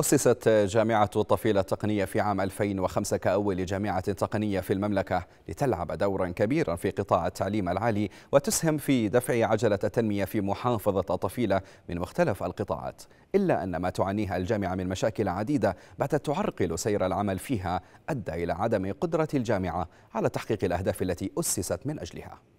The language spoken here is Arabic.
أسست جامعة الطفيلة التقنية في عام 2005 كأول جامعة تقنية في المملكة لتلعب دورا كبيرا في قطاع التعليم العالي وتسهم في دفع عجلة التنمية في محافظة الطفيلة من مختلف القطاعات إلا أن ما تعانيها الجامعة من مشاكل عديدة باتت تعرقل سير العمل فيها أدى إلى عدم قدرة الجامعة على تحقيق الأهداف التي أسست من أجلها